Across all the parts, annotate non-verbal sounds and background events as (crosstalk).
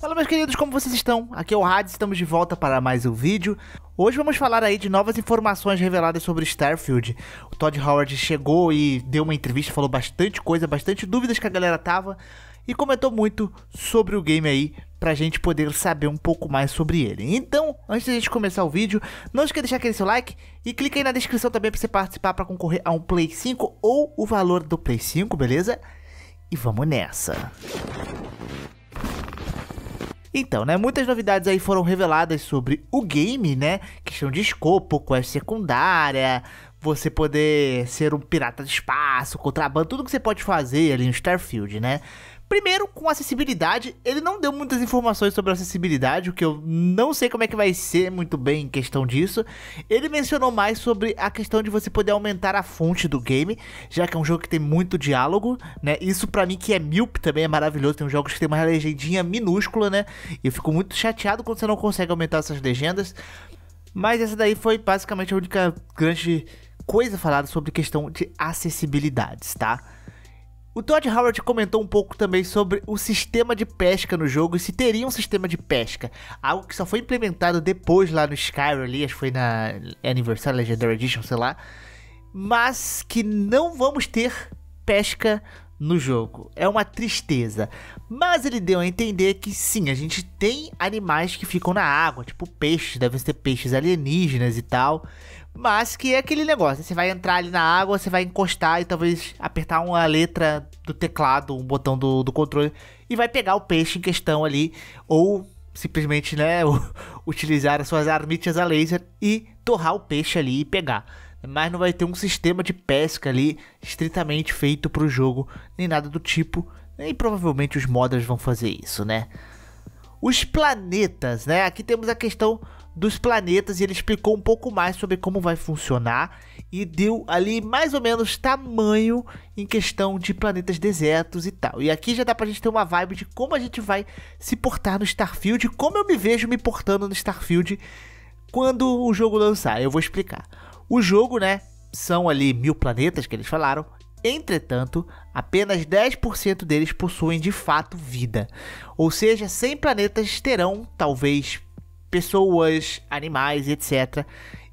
Fala meus queridos, como vocês estão? Aqui é o Hades, estamos de volta para mais um vídeo. Hoje vamos falar aí de novas informações reveladas sobre Starfield. O Todd Howard chegou e deu uma entrevista, falou bastante coisa, bastante dúvidas que a galera tava e comentou muito sobre o game aí pra gente poder saber um pouco mais sobre ele. Então, antes da gente começar o vídeo, não esqueça de deixar aquele seu like e clica aí na descrição também para você participar para concorrer a um Play 5 ou o valor do Play 5, beleza? E vamos nessa. Música então, né, muitas novidades aí foram reveladas sobre o game, né? Questão de escopo, quest secundária, você poder ser um pirata de espaço, contrabando, tudo que você pode fazer ali no Starfield, né? Primeiro, com acessibilidade, ele não deu muitas informações sobre acessibilidade, o que eu não sei como é que vai ser muito bem em questão disso. Ele mencionou mais sobre a questão de você poder aumentar a fonte do game, já que é um jogo que tem muito diálogo, né? Isso para mim que é milp também é maravilhoso, tem jogos que tem uma legendinha minúscula, né? E eu fico muito chateado quando você não consegue aumentar essas legendas. Mas essa daí foi basicamente a única grande coisa falada sobre questão de acessibilidades, tá? O Todd Howard comentou um pouco também sobre o sistema de pesca no jogo e se teria um sistema de pesca, algo que só foi implementado depois lá no Skyrim, ali, acho que foi na Anniversary Legendary Edition, sei lá, mas que não vamos ter pesca no jogo. É uma tristeza. Mas ele deu a entender que sim, a gente tem animais que ficam na água, tipo peixes, devem ser peixes alienígenas e tal, mas que é aquele negócio, você vai entrar ali na água, você vai encostar e talvez apertar uma letra do teclado, um botão do, do controle, e vai pegar o peixe em questão ali, ou simplesmente, né, (laughs) utilizar as suas armitas a laser e torrar o peixe ali e pegar. Mas não vai ter um sistema de pesca ali estritamente feito para o jogo, nem nada do tipo, Nem provavelmente os modders vão fazer isso, né? Os planetas, né? Aqui temos a questão dos planetas e ele explicou um pouco mais sobre como vai funcionar e deu ali mais ou menos tamanho em questão de planetas desertos e tal. E aqui já dá pra gente ter uma vibe de como a gente vai se portar no Starfield, como eu me vejo me portando no Starfield quando o jogo lançar. Eu vou explicar. O jogo, né, são ali mil planetas que eles falaram. Entretanto, apenas 10% deles possuem de fato vida. Ou seja, 100 planetas terão talvez pessoas, animais, etc.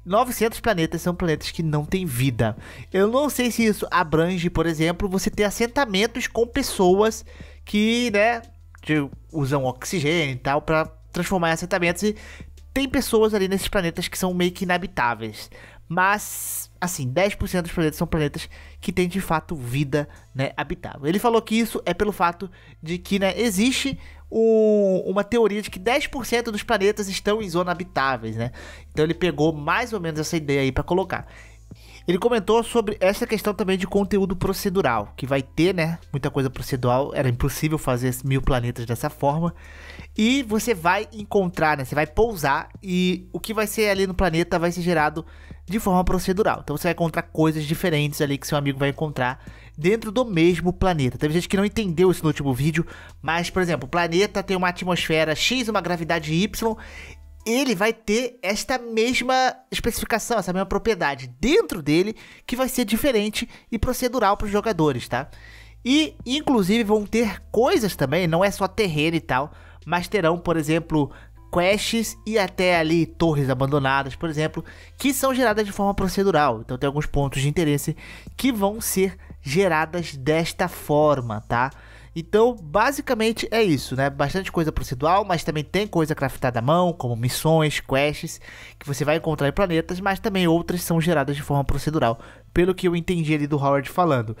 900 planetas são planetas que não têm vida. Eu não sei se isso abrange, por exemplo, você ter assentamentos com pessoas que, né, usam oxigênio e tal para transformar em assentamentos e tem pessoas ali nesses planetas que são meio que inabitáveis. Mas, assim, 10% dos planetas são planetas que têm de fato vida né, habitável. Ele falou que isso é pelo fato de que né, existe um, uma teoria de que 10% dos planetas estão em zona habitáveis, né? Então ele pegou mais ou menos essa ideia aí para colocar. Ele comentou sobre essa questão também de conteúdo procedural, que vai ter, né? Muita coisa procedural, era impossível fazer mil planetas dessa forma. E você vai encontrar, né? Você vai pousar e o que vai ser ali no planeta vai ser gerado de forma procedural. Então você vai encontrar coisas diferentes ali que seu amigo vai encontrar dentro do mesmo planeta. Teve gente que não entendeu isso no último vídeo, mas, por exemplo, o planeta tem uma atmosfera X, uma gravidade Y ele vai ter esta mesma especificação, essa mesma propriedade dentro dele, que vai ser diferente e procedural para os jogadores, tá? E, inclusive, vão ter coisas também, não é só terreno e tal, mas terão, por exemplo, quests e até ali torres abandonadas, por exemplo, que são geradas de forma procedural. Então tem alguns pontos de interesse que vão ser geradas desta forma, tá? Então, basicamente é isso, né? Bastante coisa procedural, mas também tem coisa craftada à mão, como missões, quests, que você vai encontrar em planetas, mas também outras são geradas de forma procedural, pelo que eu entendi ali do Howard falando.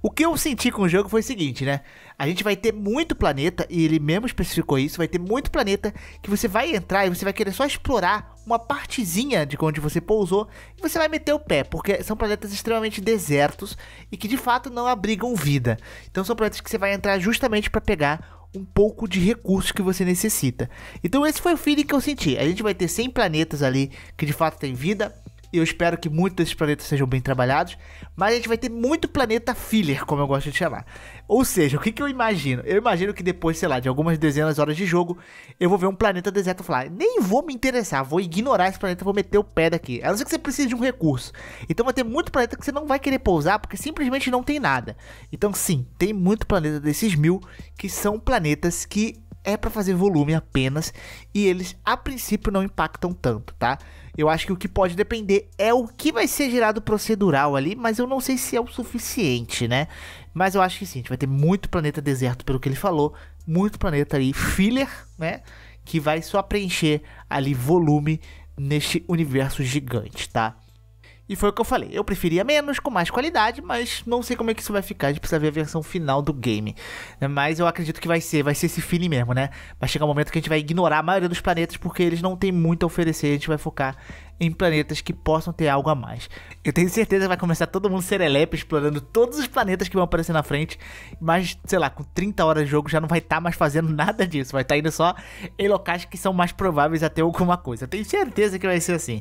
O que eu senti com o jogo foi o seguinte, né? A gente vai ter muito planeta, e ele mesmo especificou isso, vai ter muito planeta que você vai entrar e você vai querer só explorar uma partezinha de onde você pousou e você vai meter o pé, porque são planetas extremamente desertos e que de fato não abrigam vida. Então são planetas que você vai entrar justamente para pegar um pouco de recursos que você necessita. Então esse foi o feeling que eu senti. A gente vai ter 100 planetas ali que de fato tem vida, eu espero que muitos desses planetas sejam bem trabalhados, mas a gente vai ter muito planeta filler, como eu gosto de chamar. Ou seja, o que, que eu imagino? Eu imagino que depois, sei lá, de algumas dezenas de horas de jogo, eu vou ver um planeta deserto e falar, nem vou me interessar, vou ignorar esse planeta, vou meter o pé daqui. A não ser que você precise de um recurso. Então vai ter muito planeta que você não vai querer pousar, porque simplesmente não tem nada. Então sim, tem muito planeta desses mil que são planetas que é para fazer volume apenas e eles a princípio não impactam tanto, tá? Eu acho que o que pode depender é o que vai ser gerado procedural ali, mas eu não sei se é o suficiente, né? Mas eu acho que sim, a gente vai ter muito planeta deserto, pelo que ele falou, muito planeta ali filler, né? Que vai só preencher ali volume neste universo gigante, tá? E foi o que eu falei. Eu preferia menos, com mais qualidade, mas não sei como é que isso vai ficar. A gente precisa ver a versão final do game. Mas eu acredito que vai ser, vai ser esse feeling mesmo, né? Vai chegar um momento que a gente vai ignorar a maioria dos planetas porque eles não têm muito a oferecer. A gente vai focar em planetas que possam ter algo a mais. Eu tenho certeza que vai começar todo mundo serelepe explorando todos os planetas que vão aparecer na frente, mas sei lá, com 30 horas de jogo já não vai estar tá mais fazendo nada disso, vai estar tá indo só em locais que são mais prováveis a ter alguma coisa. Eu tenho certeza que vai ser assim.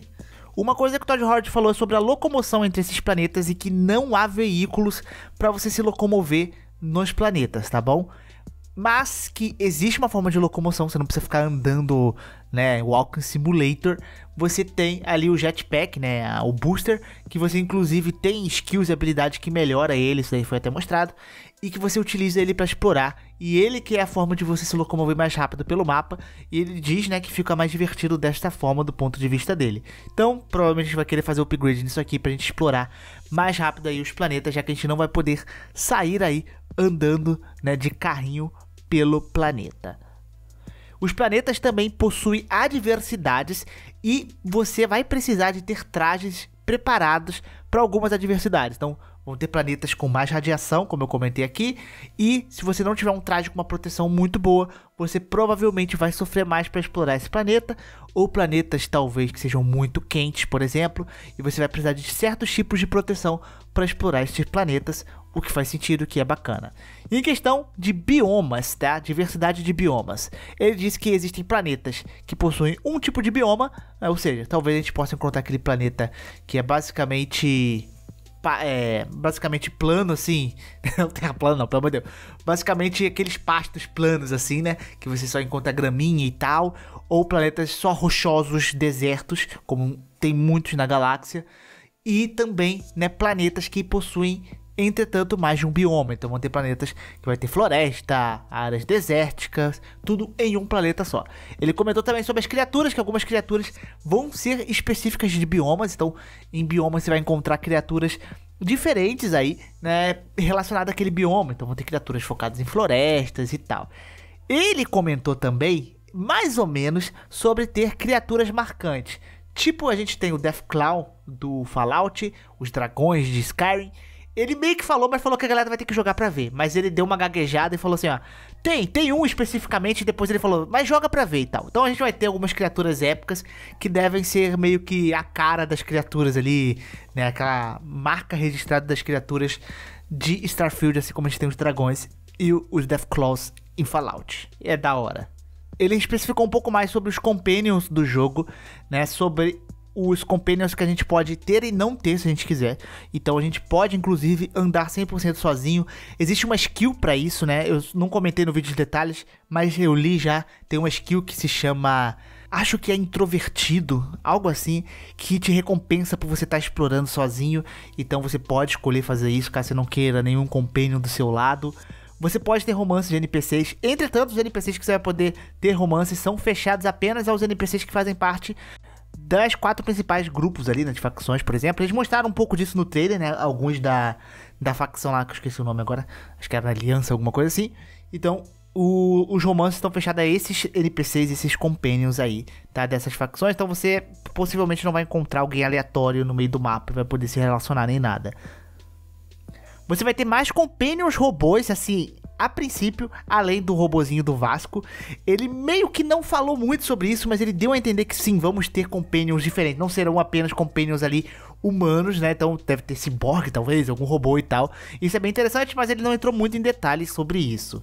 Uma coisa que o Todd Howard falou é sobre a locomoção entre esses planetas e que não há veículos para você se locomover nos planetas, tá bom? Mas que existe uma forma de locomoção, você não precisa ficar andando né, Walking Simulator, você tem ali o jetpack, né, o booster, que você inclusive tem skills e habilidades que melhora ele, isso daí foi até mostrado, e que você utiliza ele para explorar, e ele que é a forma de você se locomover mais rápido pelo mapa, e ele diz, né, que fica mais divertido desta forma do ponto de vista dele. Então, provavelmente a gente vai querer fazer o upgrade nisso aqui pra gente explorar mais rápido aí os planetas, já que a gente não vai poder sair aí andando, né, de carrinho pelo planeta. Os planetas também possuem adversidades e você vai precisar de ter trajes preparados para algumas adversidades. Então, vão ter planetas com mais radiação, como eu comentei aqui, e se você não tiver um traje com uma proteção muito boa, você provavelmente vai sofrer mais para explorar esse planeta, ou planetas talvez que sejam muito quentes, por exemplo, e você vai precisar de certos tipos de proteção para explorar esses planetas, o que faz sentido, que é bacana. E em questão de biomas, tá? Diversidade de biomas. Ele diz que existem planetas que possuem um tipo de bioma, né? ou seja, talvez a gente possa encontrar aquele planeta que é basicamente é, basicamente plano, assim. (laughs) Não terra plano, não, pelo amor de Deus. Basicamente aqueles pastos planos, assim, né? Que você só encontra graminha e tal. Ou planetas só rochosos, desertos, como tem muitos na galáxia. E também, né, planetas que possuem entretanto mais de um bioma. Então vão ter planetas que vai ter floresta, áreas desérticas, tudo em um planeta só. Ele comentou também sobre as criaturas, que algumas criaturas vão ser específicas de biomas. Então em biomas você vai encontrar criaturas diferentes aí, né, relacionadas àquele bioma. Então vão ter criaturas focadas em florestas e tal. Ele comentou também, mais ou menos, sobre ter criaturas marcantes. Tipo, a gente tem o Deathclaw do Fallout, os dragões de Skyrim, ele meio que falou, mas falou que a galera vai ter que jogar pra ver. Mas ele deu uma gaguejada e falou assim: ó, tem, tem um especificamente. E depois ele falou, mas joga pra ver e tal. Então a gente vai ter algumas criaturas épicas que devem ser meio que a cara das criaturas ali, né? Aquela marca registrada das criaturas de Starfield, assim como a gente tem os dragões e os Deathclaws em Fallout. E é da hora. Ele especificou um pouco mais sobre os companions do jogo, né? Sobre os companions que a gente pode ter e não ter se a gente quiser. Então a gente pode, inclusive, andar 100% sozinho. Existe uma skill para isso, né? Eu não comentei no vídeo de detalhes, mas eu li já. Tem uma skill que se chama. Acho que é introvertido, algo assim, que te recompensa por você estar tá explorando sozinho. Então você pode escolher fazer isso caso você não queira nenhum companion do seu lado. Você pode ter romances de NPCs. Entretanto, os NPCs que você vai poder ter romances são fechados apenas aos NPCs que fazem parte das quatro principais grupos ali, né, de facções, por exemplo. Eles mostraram um pouco disso no trailer, né? Alguns da, da facção lá, que eu esqueci o nome agora. Acho que era Aliança, alguma coisa assim. Então, o, os romances estão fechados a esses NPCs, esses companions aí, tá? Dessas facções. Então você possivelmente não vai encontrar alguém aleatório no meio do mapa, vai poder se relacionar nem nada. Você vai ter mais companions robôs, assim, a princípio, além do robozinho do Vasco, ele meio que não falou muito sobre isso, mas ele deu a entender que sim, vamos ter companions diferentes, não serão apenas companions ali humanos, né? Então deve ter cyborg talvez, algum robô e tal. Isso é bem interessante, mas ele não entrou muito em detalhes sobre isso.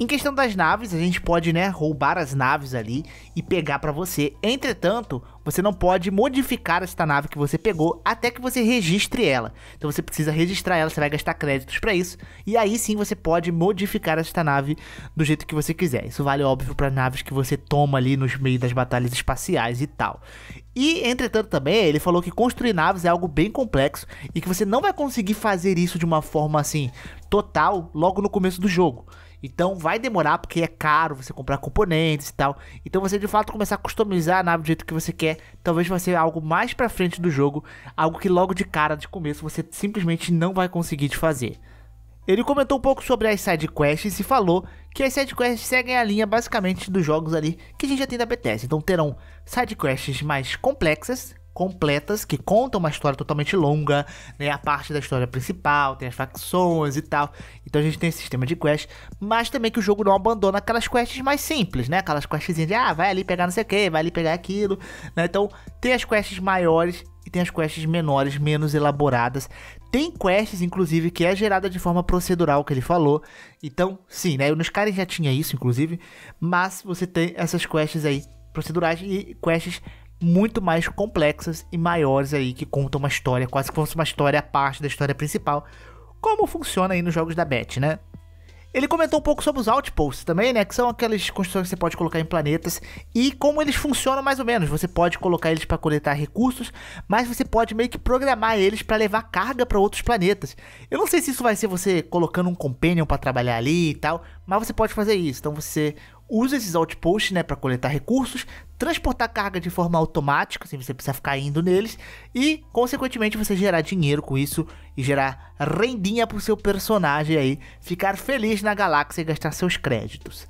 Em questão das naves, a gente pode, né, roubar as naves ali e pegar para você. Entretanto, você não pode modificar esta nave que você pegou até que você registre ela. Então você precisa registrar ela, você vai gastar créditos para isso, e aí sim você pode modificar esta nave do jeito que você quiser. Isso vale óbvio para naves que você toma ali nos meio das batalhas espaciais e tal. E, entretanto, também ele falou que construir naves é algo bem complexo e que você não vai conseguir fazer isso de uma forma assim total logo no começo do jogo. Então vai demorar porque é caro você comprar componentes e tal. Então você de fato começar a customizar a nave do jeito que você quer, talvez vai ser algo mais para frente do jogo, algo que logo de cara de começo você simplesmente não vai conseguir de fazer. Ele comentou um pouco sobre as side quests e falou que as side quests seguem a linha basicamente dos jogos ali que a gente já tem da Bethesda. Então terão side quests mais complexas, completas, que contam uma história totalmente longa, né? A parte da história principal, tem as facções e tal. Então a gente tem esse sistema de quest, mas também que o jogo não abandona aquelas quests mais simples, né? Aquelas quests de, ah, vai ali pegar não sei o que, vai ali pegar aquilo, né? Então tem as quests maiores e tem as quests menores, menos elaboradas. Tem quests, inclusive, que é gerada de forma procedural, que ele falou. Então, sim, né? Nos caras já tinha isso, inclusive. Mas você tem essas quests aí procedurais e quests muito mais complexas e maiores aí que contam uma história, quase que fosse uma história à parte da história principal, como funciona aí nos jogos da Beth, né? Ele comentou um pouco sobre os outposts também, né? Que são aquelas construções que você pode colocar em planetas e como eles funcionam mais ou menos. Você pode colocar eles para coletar recursos, mas você pode meio que programar eles para levar carga para outros planetas. Eu não sei se isso vai ser você colocando um companion para trabalhar ali e tal, mas você pode fazer isso. Então você usa esses outposts, né, para coletar recursos, transportar carga de forma automática, sem assim, você precisar ficar indo neles, e consequentemente você gerar dinheiro com isso e gerar rendinha para o seu personagem aí, ficar feliz na galáxia e gastar seus créditos.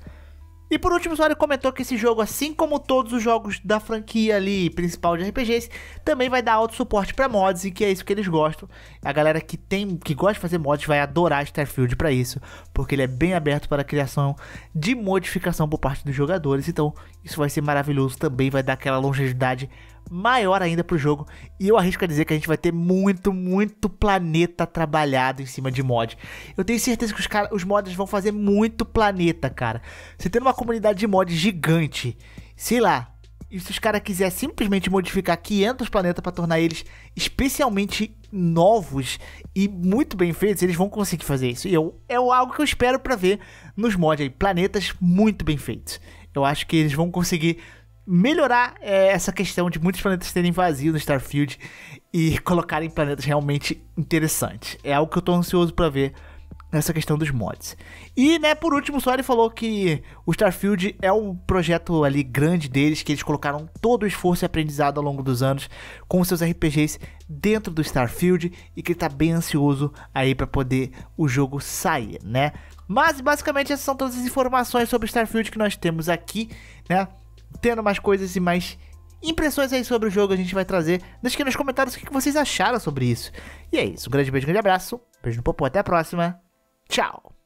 E por último, o usuário comentou que esse jogo, assim como todos os jogos da franquia ali principal de RPGs, também vai dar alto suporte para mods e que é isso que eles gostam. A galera que tem, que gosta de fazer mods vai adorar Starfield para isso, porque ele é bem aberto para a criação de modificação por parte dos jogadores. Então, isso vai ser maravilhoso também, vai dar aquela longevidade maior ainda pro jogo. E eu arrisco a dizer que a gente vai ter muito, muito planeta trabalhado em cima de mod. Eu tenho certeza que os, cara, os mods vão fazer muito planeta, cara. Você tendo uma comunidade de mods gigante, sei lá. E se os caras quiserem simplesmente modificar 500 planetas para tornar eles especialmente novos e muito bem feitos, eles vão conseguir fazer isso. E eu, é algo que eu espero para ver nos mods aí. Planetas muito bem feitos. Eu acho que eles vão conseguir melhorar é, essa questão de muitos planetas terem vazio no Starfield e (laughs) colocarem planetas realmente interessantes. É algo que eu tô ansioso para ver nessa questão dos mods. E, né, por último, o ele falou que o Starfield é um projeto ali grande deles, que eles colocaram todo o esforço e aprendizado ao longo dos anos com seus RPGs dentro do Starfield e que ele tá bem ansioso aí para poder o jogo sair, né? Mas basicamente essas são todas as informações sobre Starfield que nós temos aqui, né? tendo mais coisas e mais impressões aí sobre o jogo a gente vai trazer. Deixa aqui nos comentários o que vocês acharam sobre isso. E é isso. Um grande beijo, um grande abraço. Beijo no popô, até a próxima. Tchau.